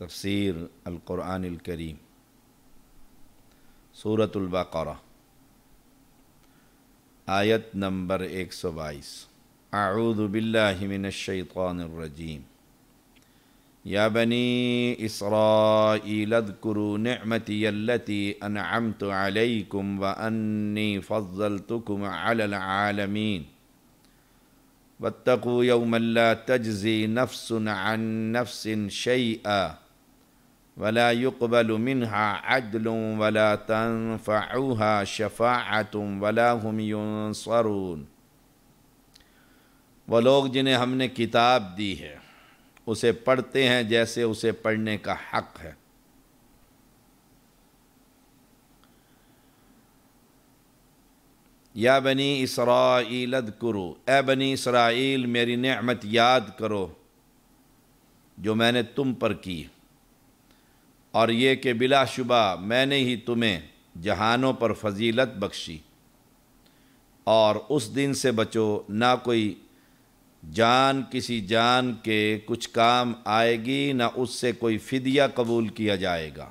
تفسير القرآن الكريم سورة البقرة آية نمبر 122 اعوذ بالله من الشيطان الرجيم يا بني إسرائيل اذكروا نعمتي التي انعمت عليكم وأني فضلتكم على العالمين واتقوا يوما لا تجزي نفس عن نفس شيئا वला منها عدل वला तनफ़ाहा शफ़ातम ولا هم ينصرون वह लोग जिन्हें हमने किताब दी है उसे पढ़ते हैं जैसे उसे पढ़ने का हक है या बनी इसराइल करो ए बनी इसराइल मेरी नमत याद करो जो मैंने तुम पर की और ये कि बिलाशुबा मैंने ही तुम्हें जहानों पर फजीलत बख्शी और उस दिन से बचो ना कोई जान किसी जान के कुछ काम आएगी ना उससे कोई फ़िदिया कबूल किया जाएगा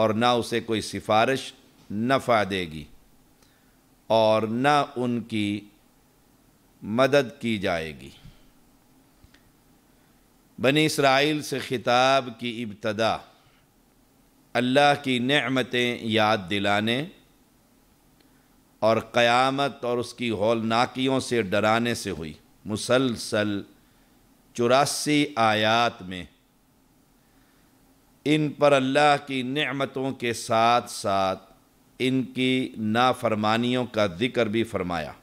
और ना उसे कोई सिफारिश नफ़ा देगी और ना उनकी मदद की जाएगी बनी इसराइल से ख़िताब की इब्तदा अल्लाह की नमतें याद दिलाने और क़यामत और उसकी होलनाकियों से डराने से हुई मुसलसल चौरासी आयात में इन पर अल्लाह की नमतों के साथ साथ इनकी नाफरमानियों का ज़िक्र भी फरमाया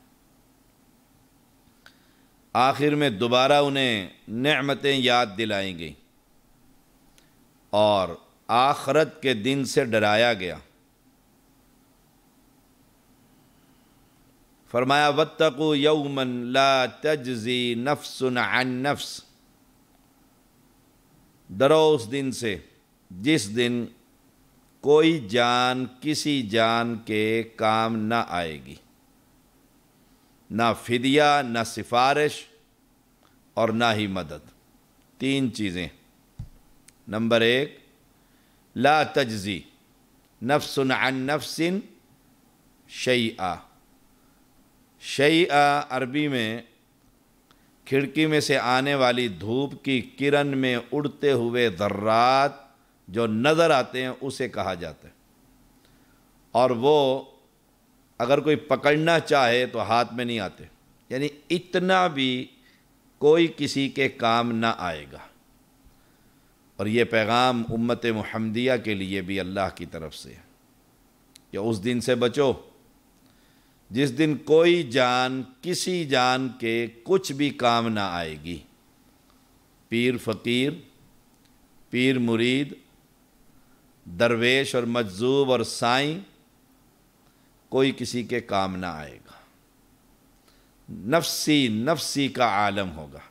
आखिर में दोबारा उन्हें नमतें याद दिलाई गई और आखरत के दिन से डराया गया फरमाया वत्तको यौमन ला तजजी नफ़्स अन नफ्स डरो उस दिन से जिस दिन कोई जान किसी जान के काम ना आएगी ना फिदिया ना सिफारिश और ना ही मदद तीन चीज़ें नंबर एक ला तजी नफसन अन नफ्सिन शई शैआ अरबी में खिड़की में से आने वाली धूप की किरण में उड़ते हुए दर्रात जो नज़र आते हैं उसे कहा जाता है और वो अगर कोई पकड़ना चाहे तो हाथ में नहीं आते यानी इतना भी कोई किसी के काम ना आएगा और ये पैगाम उम्मत महमदिया के लिए भी अल्लाह की तरफ से है कि उस दिन से बचो जिस दिन कोई जान किसी जान के कुछ भी काम ना आएगी पीर फ़कीर पीर मुरीद दरवेश और मजजूब और साईं कोई किसी के काम ना आएगा नफसी नफसी का आलम होगा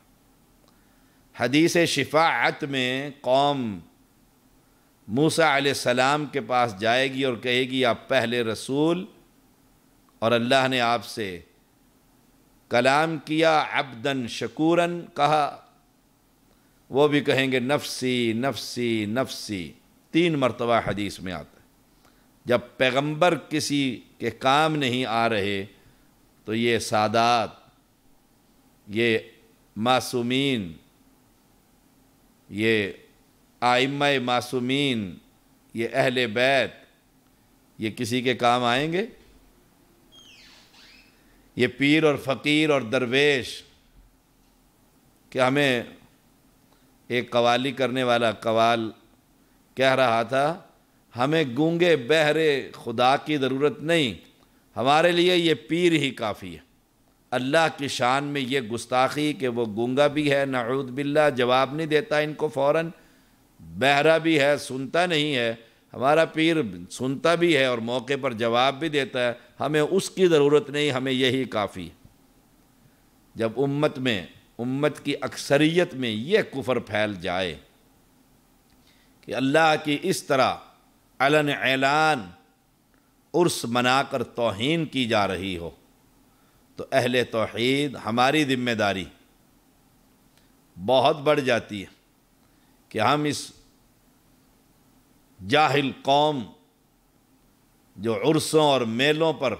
हदीस शिफात में कौम मूसा सलाम के पास जाएगी और कहेगी आप पहले रसूल और अल्लाह ने आपसे कलाम किया अब्दन शकूरन कहा वो भी कहेंगे नफसी नफसी नफसी तीन मरतबा हदीस में आता जब पैगंबर किसी के काम नहीं आ रहे तो ये सादात ये मासूमीन ये आइम मासूमीन ये अहल बैत ये किसी के काम आएंगे ये पीर और फ़कीर और दरवेश कि हमें एक कवाली करने वाला कवाल कह रहा था हमें गूंगे बहरे खुदा की ज़रूरत नहीं हमारे लिए ये पीर ही काफ़ी है अल्लाह की शान में ये गुस्ताखी कि वो गूंगा भी है नाऊद बिल्ला जवाब नहीं देता इनको फ़ौर बहरा भी है सुनता नहीं है हमारा पीर सुनता भी है और मौके पर जवाब भी देता है हमें उसकी ज़रूरत नहीं हमें यही काफ़ी जब उम्मत में उम्मत की अक्सरियत में यह कुफर फैल जाए कि अल्लाह की इस तरह अलन ऐलान उर्स मनाकर तोहन की जा रही हो तो अहल तोहद हमारी ज़िम्मेदारी बहुत बढ़ जाती है कि हम इस जाहिल कौम जो उर्सों और मेलों पर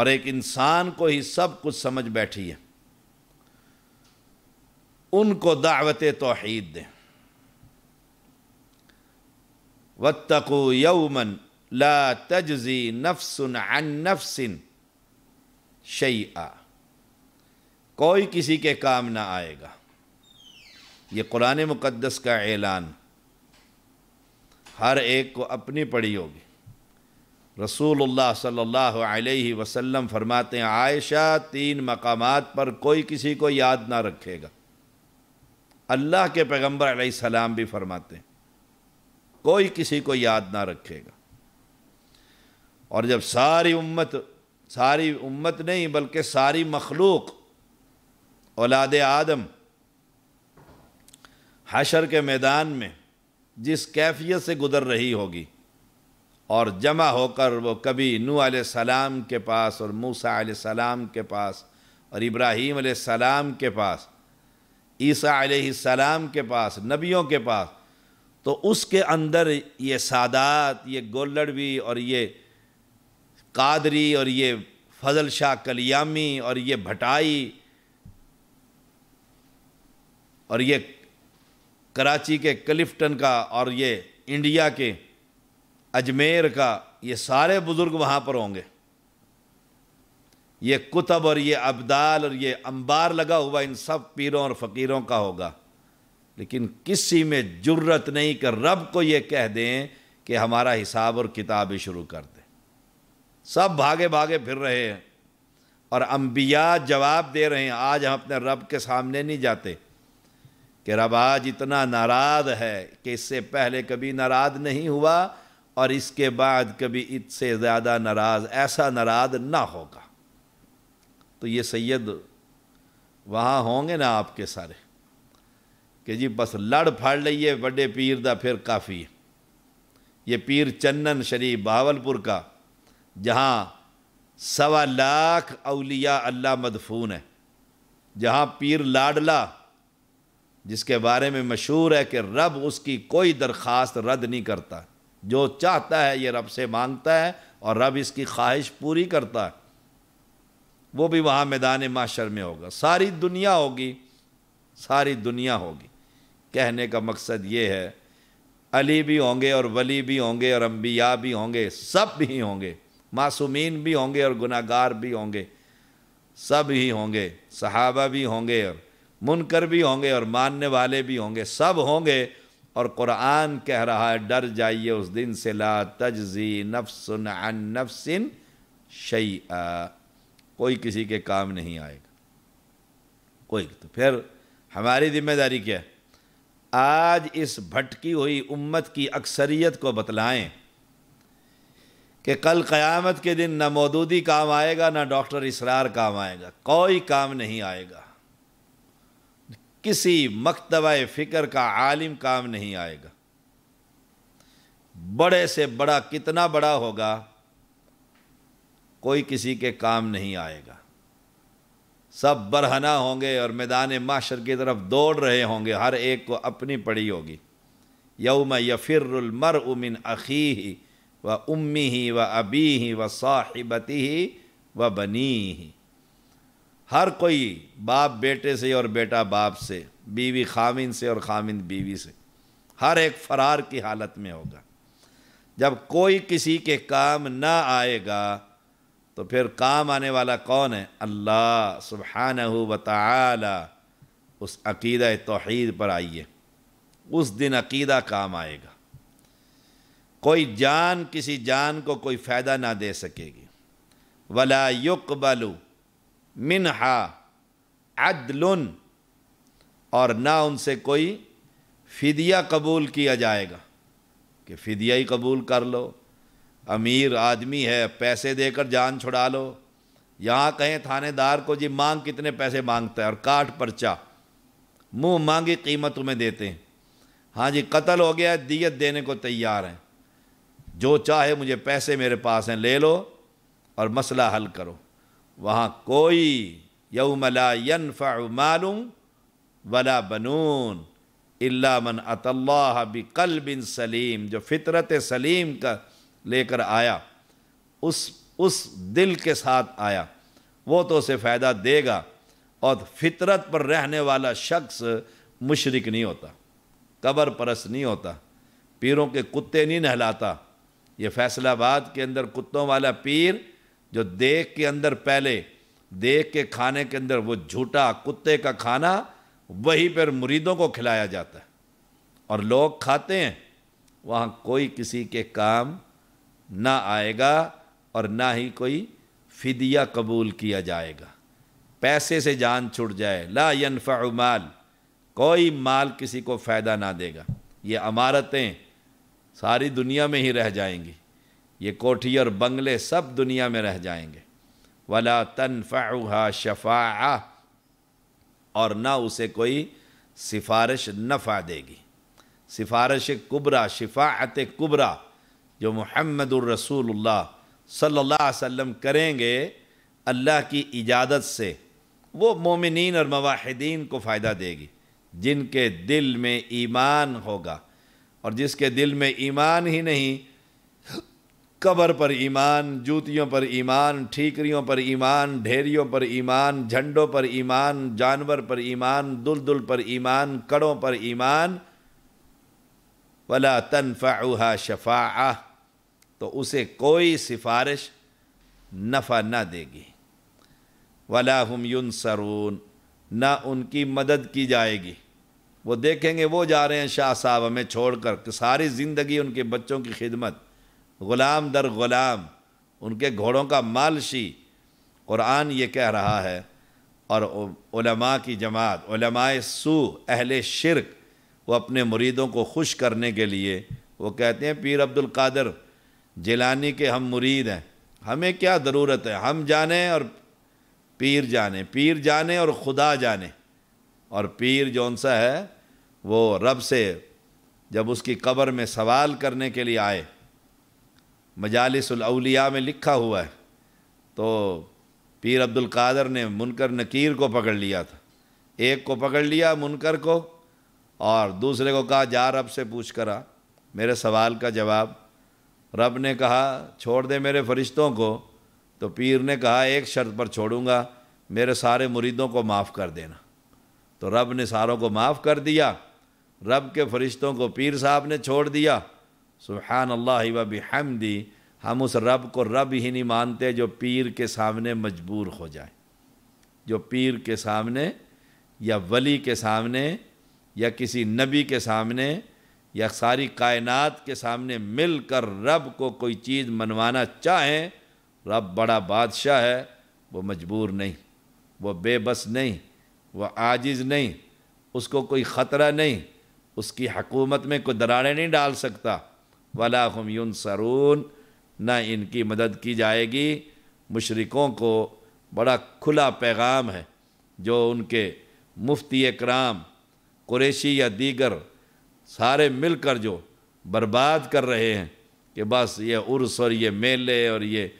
और एक इंसान को ही सब कुछ समझ बैठी है उनको दावत तोहद दें वत्तको यौमन ला तजजी नफसन अन नफसिन शई कोई किसी के काम ना आएगा ये कुरान मुक़दस का ऐलान हर एक को अपनी पड़ी होगी रसूलुल्लाह सल्लल्लाहु अलैहि वसल्लम फरमाते हैं आयशा तीन मकामात पर कोई किसी को याद ना रखेगा अल्लाह के पैगम्बर सलाम भी फरमाते हैं कोई किसी को याद ना रखेगा और जब सारी उम्मत सारी उम्मत नहीं बल्कि सारी मखलूक औलाद आदम हशर के मैदान में जिस कैफियत से गुज़र रही होगी और जमा होकर वो कभी नू सलाम के पास और मूसा सलाम के पास और इब्राहीम सलाम के पास ईसा सलाम के पास नबियों के पास तो उसके अंदर ये सादात ये गोलड़वी और ये कादरी और ये फजल शाह कलियामी और ये भटाई और ये कराची के क्लिफ्टन का और ये इंडिया के अजमेर का ये सारे बुज़ुर्ग वहाँ पर होंगे ये कुतब और ये अब्दाल और ये अंबार लगा हुआ इन सब पीरों और फ़कीरों का होगा लेकिन किसी में जुर्रत नहीं कि रब को ये कह दें कि हमारा हिसाब और किताबें शुरू कर दें सब भागे भागे फिर रहे हैं और अम्बिया जवाब दे रहे हैं आज हम अपने रब के सामने नहीं जाते कि रब आज इतना नाराज़ है कि इससे पहले कभी नाराज़ नहीं हुआ और इसके बाद कभी इससे ज़्यादा नाराज़ ऐसा नाराज़ ना होगा तो ये सैयद वहाँ होंगे ना आपके सारे कि जी बस लड़ फाड़ लीए बड़े पीर दा फिर काफ़ी ये पीर चन्नन शरीफ बहावलपुर का जहाँ सवा लाख अलिया अल्लाह मदफून है जहाँ पीर लाडला जिसके बारे में मशहूर है कि रब उसकी कोई दरख्वास्त रद्द नहीं करता जो चाहता है ये रब से मांगता है और रब इसकी ख्वाहिश पूरी करता है वो भी वहाँ मैदान माशर में होगा सारी दुनिया होगी सारी दुनिया होगी कहने का मकसद ये है अली भी होंगे और वली भी होंगे और अम्बिया भी होंगे सब भी होंगे मासूमीन भी होंगे और गुनागार भी होंगे सब ही होंगे सहाबा भी होंगे और मुनकर भी होंगे और मानने वाले भी होंगे सब होंगे और क़ुरान कह रहा है डर जाइए उस दिन से ला तजी नफसन अन नफसिन शई कोई किसी के काम नहीं आएगा कोई तो फिर हमारी जिम्मेदारी क्या है आज इस भटकी हुई उम्मत की अक्सरियत को बतलाएं कि कल क़यामत के दिन ना मौदूदी काम आएगा ना डॉक्टर इसरार काम आएगा कोई काम नहीं आएगा किसी मकतबा फ़िक्र का आलिम काम नहीं आएगा बड़े से बड़ा कितना बड़ा होगा कोई किसी के काम नहीं आएगा सब बरहना होंगे और मैदान माशर की तरफ दौड़ रहे होंगे हर एक को अपनी पड़ी होगी यौम यफ़िरमर उमिन अखी ही व उम्मी ही व अबी ही व साहिबती ही व बनी ही हर कोई बाप बेटे से और बेटा बाप से बीवी खामिन से और खामिन बीवी से हर एक फ़रार की हालत में होगा जब कोई किसी के काम ना आएगा तो फिर काम आने वाला कौन है अल्लाह सुबहान बताला उस अकीदा तोहद पर आइए उस दिन अकीदा काम आएगा कोई जान किसी जान को कोई फ़ायदा ना दे सकेगी वला युकबलु मिनहा अदलुन और ना उनसे कोई फ़िदिया कबूल किया जाएगा कि फ़िदिया ही कबूल कर लो अमीर आदमी है पैसे देकर जान छुड़ा लो यहाँ कहें थानेदार को जी मांग कितने पैसे मांगता है और काट पर्चा मुंह मांगी कीमत तुम्हें देते हैं हाँ जी कत्ल हो गया दियत देने को तैयार हैं जो चाहे मुझे पैसे मेरे पास हैं ले लो और मसला हल करो वहाँ कोई यौमला यनफ़ा मालूम वला बनून इल्ला मन अतल्ला बिकल बिन सलीम जो फितरत सलीम का लेकर आया उस उस दिल के साथ आया वो तो उसे फ़ायदा देगा और फितरत पर रहने वाला शख्स मुशरक नहीं होता कबर परस नहीं होता पीरों के कुत्ते नहीं नहलाता ये फैसलाबाद के अंदर कुत्तों वाला पीर जो देख के अंदर पहले देख के खाने के अंदर वो झूठा कुत्ते का खाना वहीं पर मुरीदों को खिलाया जाता है और लोग खाते हैं वहाँ कोई किसी के काम ना आएगा और ना ही कोई फिदिया कबूल किया जाएगा पैसे से जान छुट जाए ला यनफ़ा माल कोई माल किसी को फ़ायदा ना देगा ये अमारतें सारी दुनिया में ही रह जाएंगी ये कोठी और बंगले सब दुनिया में रह जाएंगे वला तनफ़ा शफा और ना उसे कोई सिफारिश नफ़ा देगी सिफारिश कुबरा शिफात कुबरा जो मोहम्मद रसूलुल्लाह सल्लल्लाहु अलैहि वसल्लम करेंगे अल्लाह की इजाज़त से वो मोमिन और मवाहिदीन को फ़ायदा देगी जिनके दिल में ईमान होगा और जिसके दिल में ईमान ही नहीं कबर पर ईमान जूतियों पर ईमान ठीकरियों पर ईमान ढेरियों पर ईमान झंडों पर ईमान जानवर पर ईमान दुल दुल पर ईमान कड़ों पर ईमान वला तनफ़ा शफा तो उसे कोई सिफारिश नफ़ा ना देगी वला हम सरून ना उनकी मदद की जाएगी वो देखेंगे वो जा रहे हैं शाह साहब हमें छोड़ कर सारी ज़िंदगी उनके बच्चों की खिदमत ग़ुलाम दर ग़ुलाम उनके घोड़ों का मालशी क़ुरान ये कह रहा है और उलमा की जमात उलमाए सू अहल शिरक वो अपने मुरीदों को खुश करने के लिए वो कहते हैं पीर अब्दुल कादर जिलानी के हम मुरीद हैं हमें क्या ज़रूरत है हम जाने और पीर जाने पीर जाने और खुदा जाने और पीर जौन सा है वो रब से जब उसकी कब्र में सवाल करने के लिए आए मजालसलिया में लिखा हुआ है तो पीर अब्दुल कादर ने मुनकर नकीर को पकड़ लिया था एक को पकड़ लिया मुनकर को और दूसरे को कहा जा रब से पूछ करा मेरे सवाल का जवाब रब ने कहा छोड़ दे मेरे फरिश्तों को तो पीर ने कहा एक शर्त पर छोड़ूंगा मेरे सारे मुरीदों को माफ़ कर देना तो रब ने सारों को माफ़ कर दिया रब के फरिश्तों को पीर साहब ने छोड़ दिया सुबहान अल्लाह वबी हमदी हम उस रब को रब ही नहीं मानते जो पीर के सामने मजबूर हो जाए जो पीर के सामने या वली के सामने या किसी नबी के सामने या सारी कायनात के सामने मिलकर रब को कोई चीज़ मनवाना चाहें रब बड़ा बादशाह है वो मजबूर नहीं वो बेबस नहीं वह आजिज़ नहीं उसको कोई ख़तरा नहीं उसकी हकूमत में कोई दरारें नहीं डाल सकता वला हमयून सरून न इनकी मदद की जाएगी मशरक़ों को बड़ा खुला पैगाम है जो उनके मुफ्ती कराम कुरेशी या दीगर सारे मिलकर जो बर्बाद कर रहे हैं कि बस ये उर्स और ये मेले और ये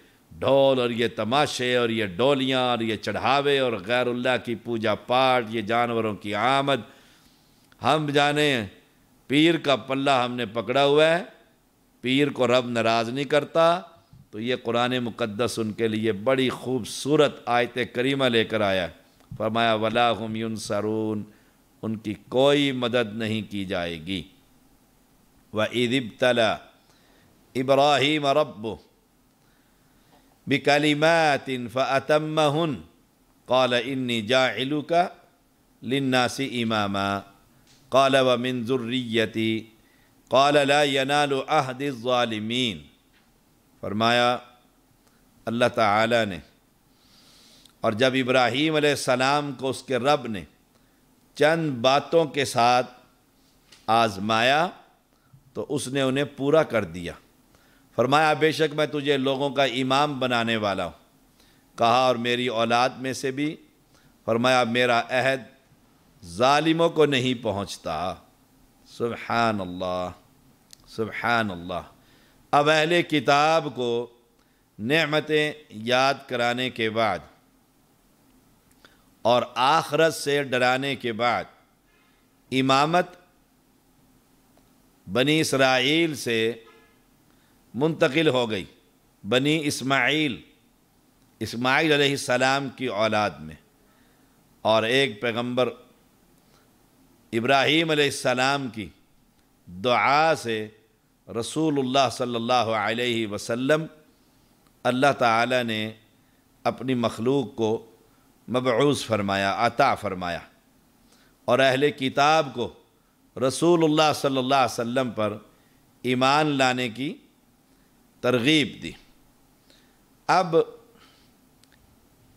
ढोल और ये तमाशे और ये डोलियाँ और ये चढ़ावे और गैरुल्ला की पूजा पाठ ये जानवरों की आमद हम जाने पीर का पल्ला हमने पकड़ा हुआ है पीर को रब नाराज़ नहीं करता तो ये कुरान मुक़दस उनके लिए बड़ी खूबसूरत आयत करीमा लेकर आया फरमाया वला हम सरून उनकी कोई मदद नहीं की जाएगी व इदिबतला इब्राहिम रब फ़तम हन कल इन्नी जाहलू का लिन्नासी इमामा कौल व मंजुर्रियती कौल लानालहदालमीन फरमाया अल्लाह ताला ने और जब इब्राहीम सलाम को उसके रब ने चंद बातों के साथ आजमाया तो उसने उन्हें पूरा कर दिया फरमाया बेशक मैं तुझे लोगों का इमाम बनाने वाला हूँ कहा और मेरी औलाद में से भी फरमाया मेरा अहद ालिमों को नहीं पहुँचता सुबहान अल्लाह सुबहान अल्लाह अब अहल किताब को नमतें याद कराने के बाद और आखरत से डराने के बाद इमामत बनी इसराइल से मुंतकिल हो गई बनी इस्माइल इस्माइल सलाम की औलाद में और एक पैगंबर इब्राहीम सलाम की दुआ से रसूलुल्लाह सल्लल्लाहु अलैहि वसल्लम अल्लाह ताला ने अपनी मखलूक को मबूस फरमाया आता फरमाया और अहल किताब को रसूल सल्ला वम पर ईमान लाने की तरगीब दी अब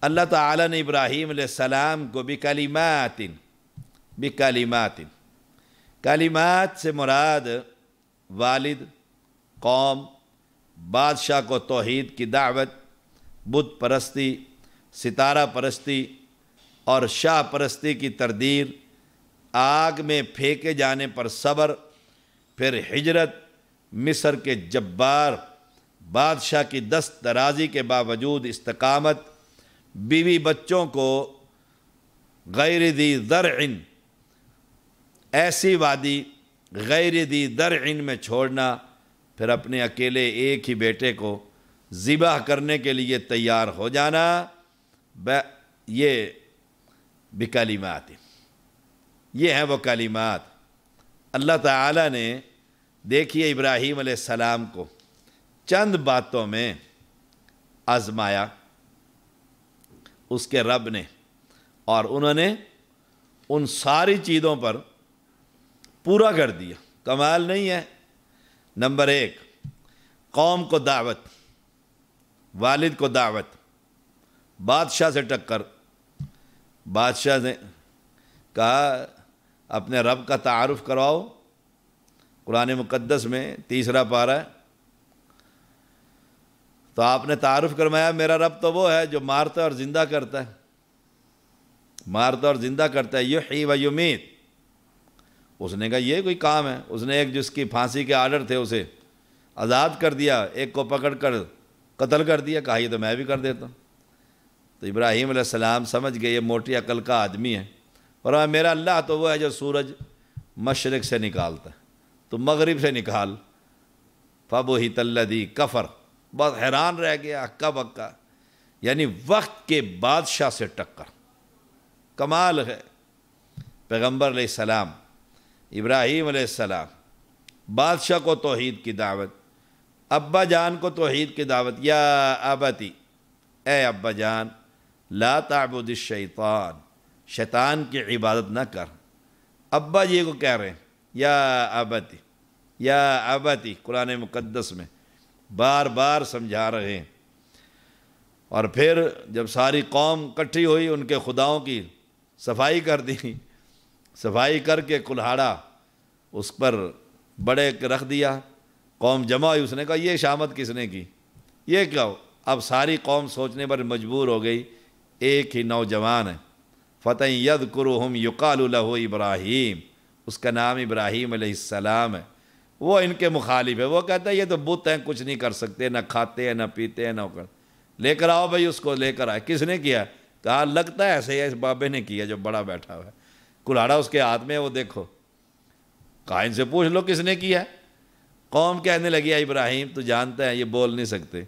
अल्लाह ताला ने इब्राहीम सलाम को बिकलिमातिन बिकलिमातिन कलिमात से मुराद वालद कौम बादशाह को तोहद की दावत बुत परस्ती सितारा परस्ती और शाह परस्ती की तरदीर आग में फेंके जाने पर सब्र फिर हिजरत मिस्र के जब्बार बादशाह की दस्त दराजी के बावजूद इस्तकामत बीवी बच्चों को गैर दी दर इन ऐसी वादी गैर दी दर इन में छोड़ना फिर अपने अकेले एक ही बेटे को ज़िबा करने के लिए तैयार हो जाना ब ये बिकलिमात ये हैं वो कालीमात अल्लाह ताला ने देखिए इब्राहीम सलाम को चंद बातों में आजमाया उसके रब ने और उन्होंने उन सारी चीज़ों पर पूरा कर दिया कमाल नहीं है नंबर एक कौम को दावत वालिद को दावत बादशाह से टक्कर बादशाह ने कहा अपने रब का तारफ़ करवाओ कुरान मुकद्दस में तीसरा पारा तो आपने तारफ़ करवाया मेरा रब तो वो है जो मारता और ज़िंदा करता है मारता और ज़िंदा करता है यु ही व युमीत उसने कहा ये कोई काम है उसने एक जिसकी फांसी के आर्डर थे उसे आज़ाद कर दिया एक को पकड़ कर कत्ल कर दिया कहा ये तो मैं भी कर देता हूँ तो इब्राहीम सलाम समझ गए ये मोटी अकल का आदमी है और मेरा अल्लाह तो वो है जो सूरज मशरक़ से निकालता है तो मगरब से निकाल फब ही तल्लदी कफ़र बहुत हैरान रह गया अक्का बक्का यानी वक्त के बादशाह से टक्कर कमाल है पैगम्बर सलाम इब्राहीम सलाम बादशाह को तोहद की दावत अब्बा जान को तोहद की दावत या अबती ए अब्बा जान ला ताबुद शैतान शैतान की इबादत न कर अब्बा जी को कह रहे हैं या आबती या आबती कुरान मुक़दस में बार बार समझा रहे हैं और फिर जब सारी कौम इकट्ठी हुई उनके खुदाओं की सफाई कर दी सफाई करके कुल्हाड़ा उस पर बड़े रख दिया कौम जमा हुई उसने कहा ये शामद किसने की ये क्या हो अब सारी कौम सोचने पर मजबूर हो गई एक ही नौजवान है फ़तेह यद हम युकालहु इब्राहीम उसका नाम इब्राहीम सलाम है वो इनके मुखालिफ है वो कहता है ये तो बुत हैं कुछ नहीं कर सकते ना खाते हैं ना पीते हैं ना कर लेकर आओ भाई उसको लेकर आए किसने किया कहा लगता है ऐसे ही इस बाबे ने किया जो बड़ा बैठा हुआ है कुल्हाड़ा उसके हाथ में है वो देखो कहा इनसे पूछ लो किसने किया कौम कहने लगी इब्राहिम तो जानते हैं ये बोल नहीं सकते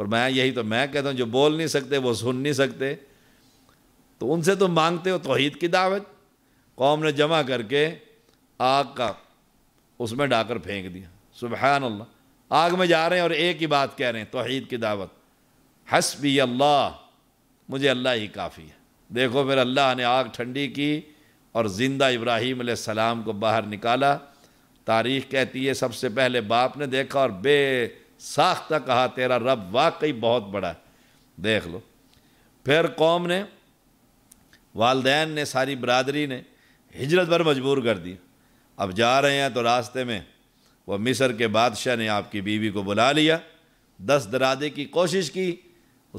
और मैं यही तो मैं कहता हूँ जो बोल नहीं सकते वो सुन नहीं सकते तो उनसे तुम मांगते हो तोहहीद की दावत कौम ने जमा करके आग का उसमें डाकर फेंक दिया सुबहानल्ला आग में जा रहे हैं और एक ही बात कह रहे हैं तोहीद की दावत हसबी अल्लाह मुझे अल्लाह ही काफ़ी है देखो फिर अल्लाह ने आग ठंडी की और ज़िंदा इब्राहीम सलाम को बाहर निकाला तारीख़ कहती है सबसे पहले बाप ने देखा और बे साख्ता कहा तेरा रब वाकई बहुत बड़ा है देख लो फिर कौम ने वालदेन ने सारी बरदरी ने हिजरत पर मजबूर कर दी अब जा रहे हैं तो रास्ते में वह मिसर के बादशाह ने आपकी बीवी को बुला लिया दस दरादे की कोशिश की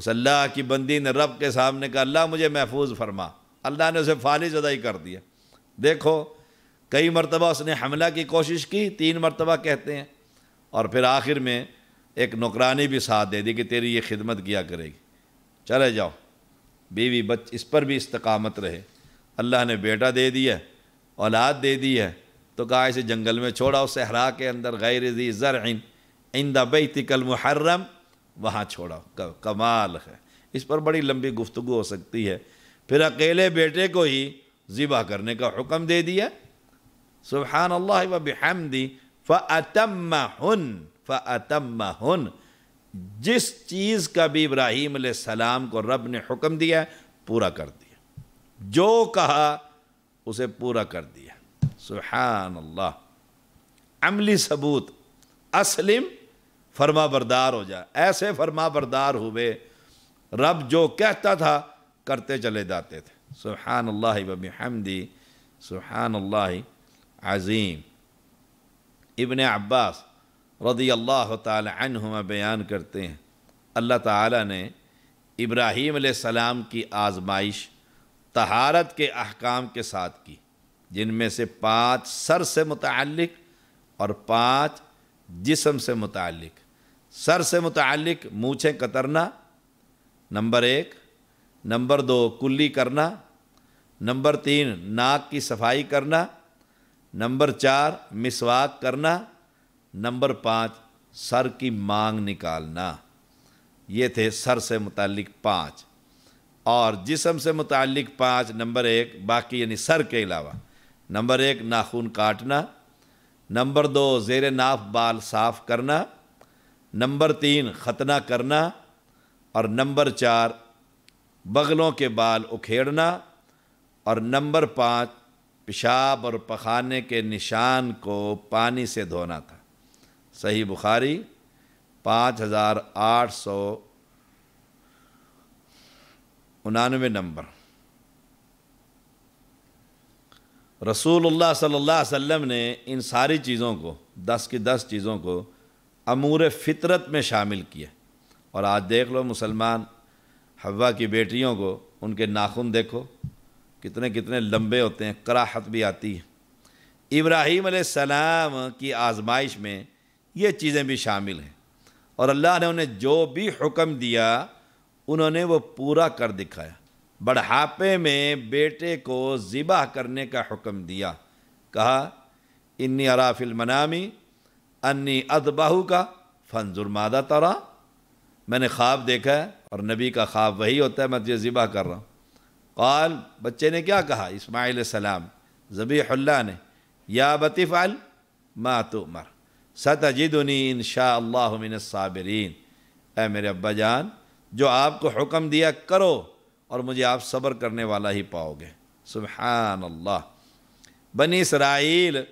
उस अल्लाह की बंदी ने रब के सामने कहा अल्लाह मुझे महफूज फरमा अल्लाह ने उसे फालिज अदाई कर दिया देखो कई मरतबा उसने हमला की कोशिश की तीन मरतबा कहते हैं और फिर आखिर में एक नौकरानी भी साथ दे दी कि तेरी ये खिदमत किया करेगी चले जाओ बीवी बच इस पर भी इस्तकामत रहे अल्लाह ने बेटा दे दिया औलाद दे दी है तो कहा इसे जंगल में छोड़ा उस सहरा के अंदर गैर जी ज़रइन इंदा बैतिकल मुहर्रम वहाँ छोड़ा कमाल है इस पर बड़ी लंबी गुफ्तु हो सकती है फिर अकेले बेटे को ही ज़िबा करने का हुक्म दे दिया सुबहान अल्लाह व बिहमदी फ़तम हन फ़तम जिस चीज़ का भी इब्राहिम सलाम को रब ने हुक्म दिया पूरा कर दिया जो कहा उसे पूरा कर दिया सुहान अल्लाह अमली सबूत असलिम फरमा बरदार हो जाए ऐसे फर्मा बरदार हुए रब जो कहता था करते चले जाते थे सुहान अल्लाह हमदी सुहान अल्लाह अज़ीम इबन अब्बास रदी अल्लाह तुमा बयान करते हैं अल्लाह ताला ने इब्राहीम सलाम की आजमाइश तहारत के अहकाम के साथ की जिनमें से पाँच सर से मुतक़ और पाँच जिसम से मुतल सर से मुतल मूछें कतरना नंबर एक नंबर दो कुल्ली करना नंबर तीन नाक की सफाई करना नंबर चार मिसवाक करना नंबर पाँच सर की मांग निकालना ये थे सर से मुतलिक पाँच और जिसम से मुतलिक पाँच नंबर एक बाकी यानी सर के अलावा नंबर एक नाखून काटना नंबर दो जेर नाफ बाल साफ़ करना नंबर तीन ख़तना करना और नंबर चार बगलों के बाल उखेड़ना और नंबर पाँच पेशाब और पखाने के निशान को पानी से धोना था सही बुखारी पाँच हज़ार आठ सौ उनानवे नंबर रसूलुल्लाह सल्लल्लाहु अलैहि वसल्लम ने इन सारी चीज़ों को दस की दस चीज़ों को अमूर फितरत में शामिल किया और आज देख लो मुसलमान हवा की बेटियों को उनके नाखून देखो कितने कितने लंबे होते हैं कराहत भी आती है इब्राहीम सलाम की आजमाइश में ये चीज़ें भी शामिल हैं और अल्लाह ने उन्हें जो भी हुक्म दिया उन्होंने वो पूरा कर दिखाया बढ़ापे में बेटे को ज़िबा करने का हुक्म दिया कहा इन्नी अराफिल मनामी अन्नी अदबाहू का फंजुर मादा तरा मैंने ख्वाब देखा है और नबी का ख्वाब वही होता है मैं तुझे तो ज़िबा कर रहा हूँ काल बच्चे ने क्या कहा इसमाइल सलाम ज़बीहुल्ला ने या अल मा तो मर सतजिदनी इन साबरीन ए मेरे अब्बा जान जो आपको हुक्म दिया करो और मुझे आप सब्र करने वाला ही पाओगे सुबहान अल्लाह बनी इसराइल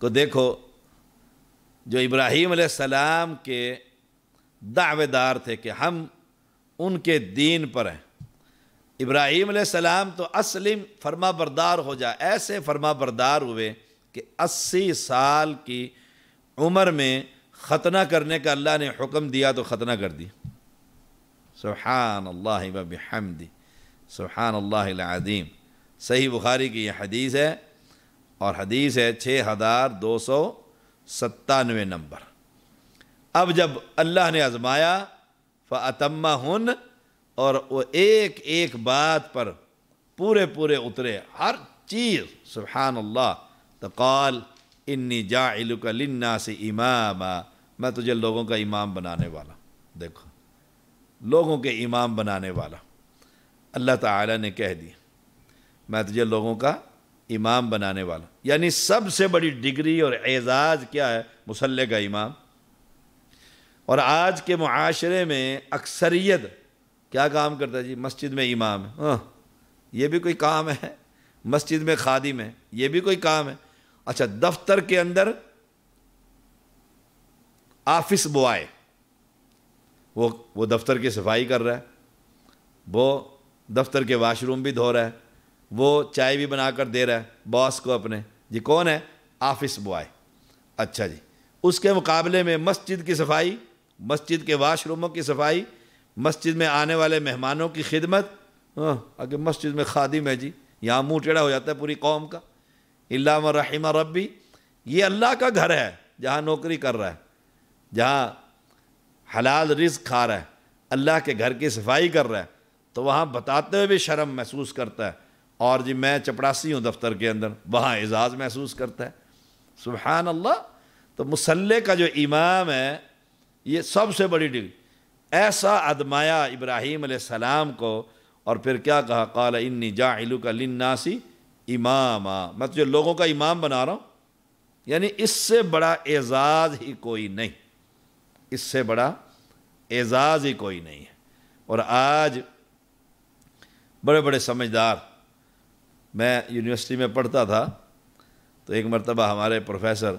को देखो जो इब्राहीम सलाम के दावेदार थे कि हम उनके दीन पर हैं इब्राहीम सलाम तो असलिम फर्मा बरदार हो जाए ऐसे फरमा बरदार हुए कि अस्सी साल की उम्र में ख़तना करने का अल्लाह ने हुक्म दिया तो ख़तना कर दी सुबहान अल्लाह वबहमदी अल्लाम सही बुखारी की यह हदीस है और हदीस है छः हज़ार दो सौ सत्तानवे नंबर अब जब अल्लाह ने आजमाया फ़तम्मा हन और वो एक एक बात पर पूरे पूरे उतरे हर चीज़ सुबहान अल्लाह तो कॉल इन्नी जाइलुका से इमाम मैं तुझे लोगों का इमाम बनाने वाला देखो लोगों के इमाम बनाने वाला अल्लाह ताला ने कह दिया मैं तुझे लोगों का इमाम बनाने वाला यानी सबसे बड़ी डिग्री और एजाज़ क्या है मुसल्ले का इमाम और आज के माशरे में अक्सरियत क्या काम करता है जी मस्जिद में इमाम है हाँ, ये भी कोई काम है मस्जिद में खादिम है ये भी कोई काम है अच्छा दफ्तर के अंदर ऑफिस बॉय वो वो दफ्तर की सफाई कर रहा है वो दफ्तर के वाशरूम भी धो रहा है वो चाय भी बनाकर दे रहा है बॉस को अपने जी कौन है ऑफिस बॉय अच्छा जी उसके मुकाबले में मस्जिद की सफाई मस्जिद के वाशरूमों की सफाई मस्जिद में आने वाले मेहमानों की खिदमत अगर हाँ, मस्जिद में खादिम है जी यहाँ मुँह टेढ़ा हो जाता है पूरी कौम का इलाम रहीम रबी ये अल्लाह का घर है जहाँ नौकरी कर रहा है जहाँ हलाल रिज खा रहा है अल्लाह के घर की सफाई कर रहा है तो वहाँ बताते हुए भी शर्म महसूस करता है और जी मैं चपड़ासी हूँ दफ्तर के अंदर वहाँ एजाज़ महसूस करता है सुबहान अल्लाह तो मुसल्ले का जो इमाम है ये सबसे बड़ी डिग्री ऐसा अदमाया इब्राहीम सलाम को और फिर क्या कहा कल इन्नी जाइलुका लिन्नासी इमामा हाँ। मैं तुझे लोगों का इमाम बना रहा हूँ यानी इससे बड़ा एजाज़ ही कोई नहीं इससे बड़ा एजाज़ ही कोई नहीं है और आज बड़े बड़े समझदार मैं यूनिवर्सिटी में पढ़ता था तो एक मरतबा हमारे प्रोफेसर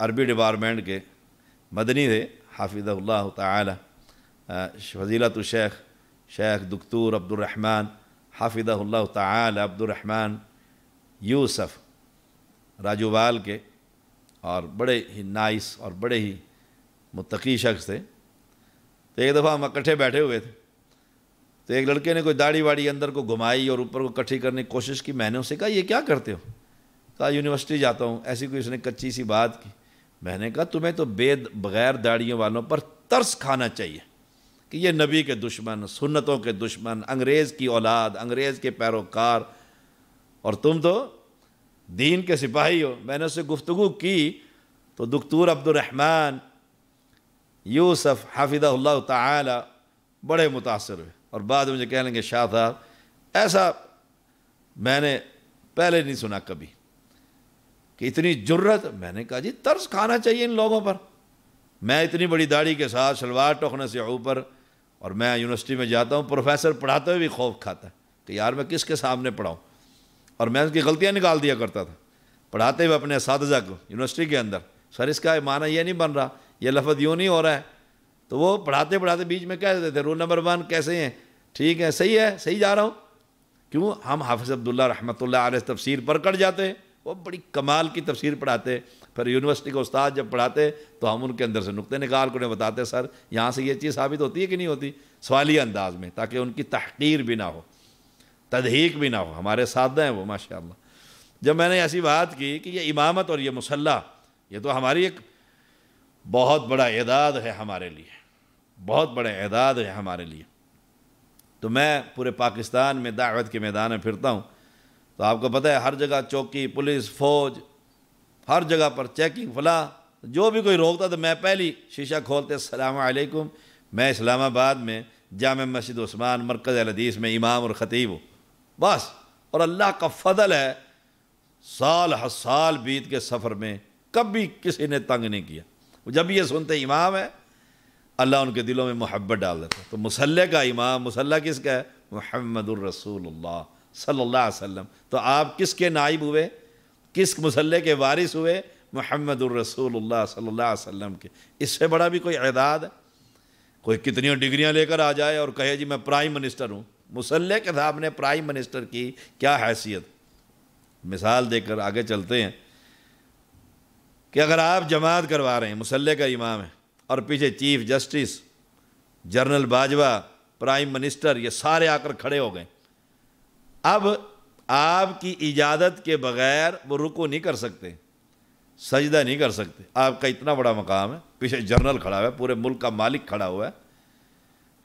अरबी डिपार्टमेंट के मदनी थे हाफिज़ल्ला तला शेख शेख अब्दुलरहमान हाफिदल्ला तब्दुलरहमान यूसफ राजूवाल के और बड़े ही नाइस और बड़े ही मुतकी शख्स थे तो एक दफ़ा हम इकट्ठे बैठे हुए थे तो एक लड़के ने कोई दाढ़ी वाड़ी अंदर को घुमाई और ऊपर को इकट्ठी करने की कोशिश की मैंने उसे कहा ये क्या करते हो कहा यूनिवर्सिटी जाता हूँ ऐसी कोई उसने कच्ची सी बात की मैंने कहा तुम्हें तो बेद बगैर दाढ़ियों वालों पर तरस खाना चाहिए कि ये नबी के दुश्मन सुन्नतों के दुश्मन अंग्रेज़ की औलाद अंग्रेज़ के पैरोकार और तुम तो दीन के सिपाही हो मैंने उससे गुफ्तु की तो दकतूर अब्दुलरहमान यूसफ हाफिदा तड़े बड़े मुतासर हुए और बाद में मुझे कह लेंगे शाह साहब ऐसा मैंने पहले नहीं सुना कभी कि इतनी जुर्रत मैंने कहा जी तर्स खाना चाहिए इन लोगों पर मैं इतनी बड़ी दाढ़ी के साथ शलवार टोकने से ऊपर और मैं यूनिवर्सिटी में जाता हूँ प्रोफेसर पढ़ाते हुए भी खौफ खाता है कि यार मैं किसके सामने पढ़ाऊँ और मैं उसकी गलतियाँ निकाल दिया करता था पढ़ाते हुए अपने इसजा को यूनिवर्सिटी के अंदर सर इसका माना यह नहीं बन रहा यह लफज यूँ नहीं हो रहा है तो वो पढ़ाते पढ़ाते बीच में कह देते थे रूल नंबर वन कैसे हैं ठीक है सही है सही जा रहा हूँ क्यों हम हाफिज़ अब्दुल्ला रहमत आल तफसीर पर कट जाते हैं वो बड़ी कमाल की तफसीर पढ़ाते हैं फिर यूनिवर्सिटी के उस्ताद जब पढ़ाते तो हम उनके अंदर से नुकते निकाल कर बताते सर यहाँ से ये चीज़ साबित होती है कि नहीं होती सवाली अंदाज में ताकि उनकी तहकीर भी ना हो तदहीक भी ना हो हमारे साथ हैं वो माशा जब मैंने ऐसी बात की कि ये इमामत और ये मुसल्ह ये तो हमारी एक बहुत बड़ा एदाद है हमारे लिए बहुत बड़ा एदाद है हमारे लिए तो मैं पूरे पाकिस्तान में दावत के मैदान में फिरता हूँ तो आपको पता है हर जगह चौकी पुलिस फ़ौज हर जगह पर चेकिंग फला जो भी कोई रोकता तो मैं पहली शीशा खोलते अलैक्म मैं इस्लामाबाद में जाम मस्जिद उस्मान मरकज़ हदीस में इमाम और ख़तीब हूँ बस और अल्लाह का फजल है साल हर साल बीत के सफ़र में कभी किसी ने तंग नहीं किया जब ये सुनते इमाम है अल्लाह उनके दिलों में मोहब्बत डाल देता तो मुसल का इमाम मुसल्ह किसका है महमदुररसूल सल्ला वसम तो आप किसके नाइब हुए किस मसल के वारिस हुए मोहम्मद रसूलुल्लाह सल्लल्लाहु अलैहि वसल्लम के इससे बड़ा भी कोई एदाद कोई कितनी डिग्रियां लेकर आ जाए और कहे जी मैं प्राइम मिनिस्टर हूँ मुसल के साहब ने प्राइम मिनिस्टर की क्या हैसियत मिसाल देकर आगे चलते हैं कि अगर आप जमात करवा रहे हैं मुसल का इमाम है और पीछे chief justice general Bajwa prime minister ये सारे आकर खड़े हो गए अब आपकी इजाज़त के बग़ैर वो रुको नहीं कर सकते सजदा नहीं कर सकते आपका इतना बड़ा मकाम है पीछे जर्नल खड़ा हुआ है पूरे मुल्क का मालिक खड़ा हुआ है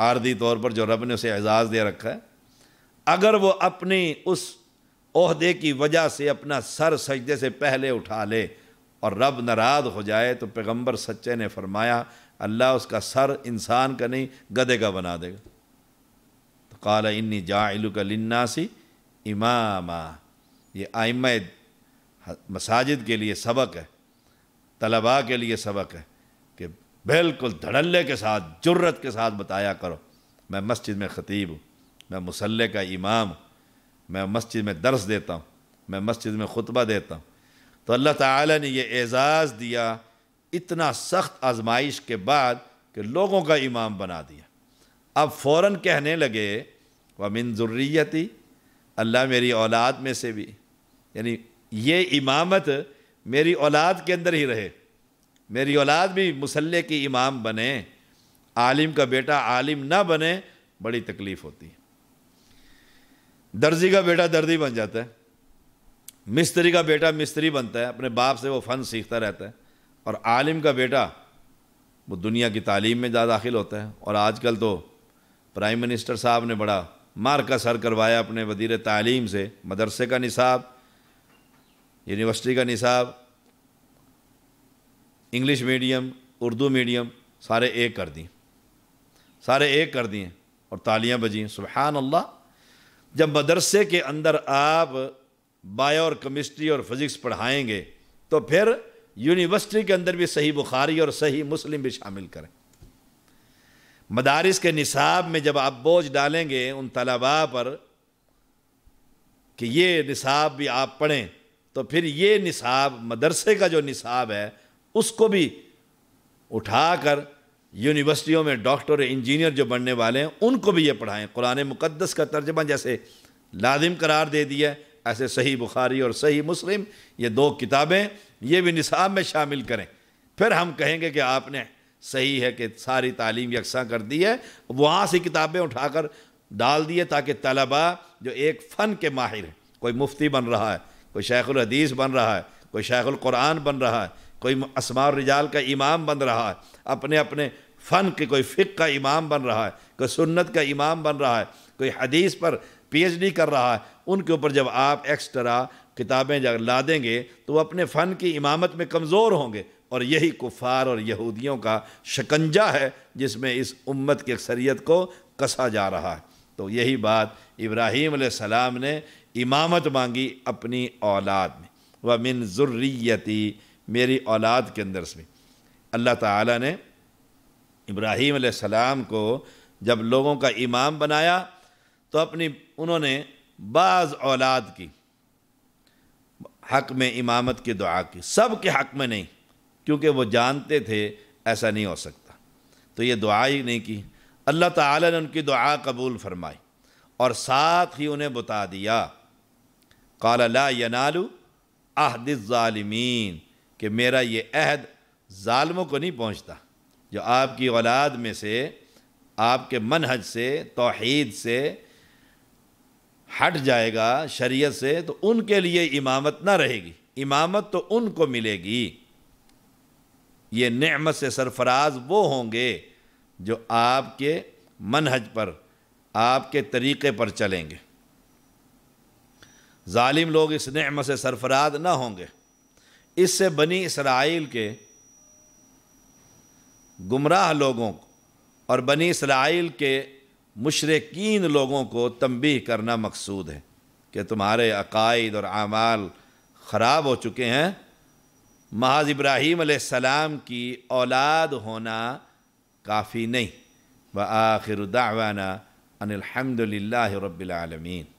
आर्दी तौर पर जो रब ने उसे एजाज़ दे रखा है अगर वो अपनी उस अहदे की वजह से अपना सर सजदे से पहले उठा ले और रब नाराज़ हो जाए तो पैगम्बर सच्चे ने फरमाया अल्लाह उसका सर इंसान का नहीं गधे का बना देगा तो कला इन्नी जा लिन्नासी इमामा ये आइम मसाजिद के लिए सबक है तलबा के लिए सबक है कि बिल्कुल धड़ल्ले के साथ जुर्रत के साथ बताया करो मैं मस्जिद में ख़तीब हूँ मैं मुसल का इमाम हूँ मैं मस्जिद में दर्स देता हूँ मैं मस्जिद में खुतबा देता हूँ तो अल्लाह ताला ने ये एज़ाज़ दिया इतना सख्त आजमाइश के बाद कि लोगों का इमाम बना दिया अब फ़ौर कहने लगे मिन ज़ुर्रियती अल्लाह मेरी औलाद में से भी यानी ये इमामत मेरी औलाद के अंदर ही रहे मेरी औलाद भी मुसल्ले की इमाम बने आलिम का बेटा आलिम ना बने बड़ी तकलीफ़ होती है दर्जी का बेटा दर्जी बन जाता है मिस्त्री का बेटा मिस्त्री बनता है अपने बाप से वो फ़न सीखता रहता है और आलिम का बेटा वो दुनिया की तालीम में ज़्यादा दाखिल होता है और आजकल तो प्राइम मिनिस्टर साहब ने बड़ा मार का सर करवाया अपने वजीर तालीम से मदरसे का निसाब यूनिवर्सिटी का निसाब इंग्लिश मीडियम उर्दू मीडियम सारे एक कर दिए सारे एक कर दिए और तालियां बजी सुबहान अल्लाह जब मदरसे के अंदर आप बायो और केमिस्ट्री और फिज़िक्स पढ़ाएंगे तो फिर यूनिवर्सिटी के अंदर भी सही बुखारी और सही मुस्लिम भी शामिल करें मदारस के निसाब में जब आप बोझ डालेंगे उन तलबा पर कि ये निसाब भी आप पढ़ें तो फिर ये निसाब मदरसे का जो निसाब है उसको भी उठाकर यूनिवर्सिटियों में डॉक्टर इंजीनियर जो बनने वाले हैं उनको भी ये पढ़ाएं कुरान मुकद्दस का तर्जमा जैसे लादिम करार दे दिया ऐसे सही बुखारी और सही मुस्लिम ये दो किताबें ये भी निसाब में शामिल करें फिर हम कहेंगे कि आपने सही है कि सारी तालीम यकसा कर दी है वहाँ से किताबें उठाकर डाल दिए ताकि तलबा जो एक फ़न के माहिर हैं कोई मुफ्ती बन रहा है कोई शेखुल हदीस बन रहा है कोई शेखुल कुरान बन रहा है कोई असमार रिजाल का इमाम बन रहा है अपने अपने फ़न के कोई फ़िक का इमाम बन रहा है कोई सुन्नत का इमाम बन रहा है कोई हदीस पर पीएचडी कर रहा है उनके ऊपर जब आप एक्स्ट्रा किताबें जब ला देंगे तो वो अपने फ़न की इमामत में कमज़ोर होंगे और यही कुफार और यहूदियों का शकंजा है जिसमें इस उम्मत की अक्सरियत को कसा जा रहा है तो यही बात इब्राहीम सलाम ने इमामत मांगी अपनी औलाद में व मिन ज़ुर्रियती मेरी औलाद के अंदर से अल्लाह ताला ने इब्राहीम सलाम को जब लोगों का इमाम बनाया तो अपनी उन्होंने बाज़ औलाद की हक में इमामत की दुआ की सब के हक में नहीं क्योंकि वो जानते थे ऐसा नहीं हो सकता तो ये दुआ ही नहीं की अल्लाह ताला ने उनकी दुआ कबूल फरमाई और साथ ही उन्हें बता दिया काला ला यनालू अहदालमीन कि मेरा ये अहद ालमों को नहीं पहुँचता जो आपकी औलाद में से आपके मनहज से तोहद से हट जाएगा शरीयत से तो उनके लिए इमामत ना रहेगी इमामत तो उनको मिलेगी ये नमत से सरफराज वो होंगे जो आपके मनहज पर आपके तरीक़े पर चलेंगे ालिम लोग इस नमत से सरफराज ना होंगे इससे बनी इसराइल के गुमराह लोगों को और बनी इसराइल के मुशरकिन लोगों को तंबीह करना मकसूद है कि तुम्हारे अकायद और अमाल ख़राब हो चुके हैं महाज इब्राहिम सलाम की औलाद होना काफ़ी नहीं व आखिर दावाना अनिलहमदिल्ला रबालमीन